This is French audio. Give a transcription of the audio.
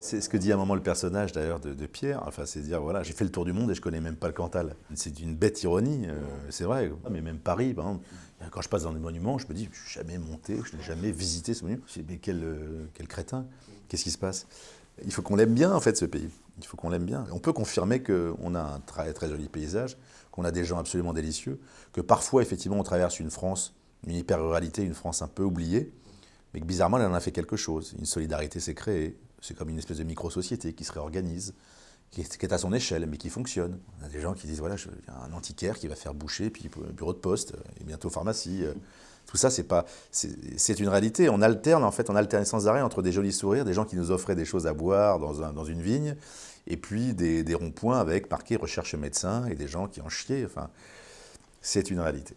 C'est ce que dit à un moment le personnage d'ailleurs de, Pierre. Enfin, c'est dire voilà, j'ai fait le tour du monde et je connais même pas le Cantal. C'est une bête ironie, euh, c'est vrai. Ah, mais même Paris, par quand je passe dans des monuments, je me dis je suis jamais monté, je n'ai jamais visité ce monument. mais quel, euh, quel crétin Qu'est-ce qui se passe Il faut qu'on l'aime bien en fait ce pays. Il faut qu'on l'aime bien. On peut confirmer qu'on a un très très joli paysage, qu'on a des gens absolument délicieux, que parfois effectivement on traverse une France, une hyper ruralité, une France un peu oubliée, mais que bizarrement elle en a fait quelque chose. Une solidarité s'est créée c'est comme une espèce de micro-société qui se réorganise, qui est, à son échelle, mais qui fonctionne. On a des gens qui disent, voilà, il y a un antiquaire qui va faire boucher, puis euh, bureau de poste, euh, et bientôt pharmacie. Euh. Tout ça, c'est pas, c'est une réalité. On alterne, en fait, on alterne sans arrêt entre des jolis sourires, des gens qui nous offraient des choses à boire dans, une vigne, et puis des, ronds-points avec marqué recherche médecin et des gens qui en chiaient. Enfin, c'est une réalité.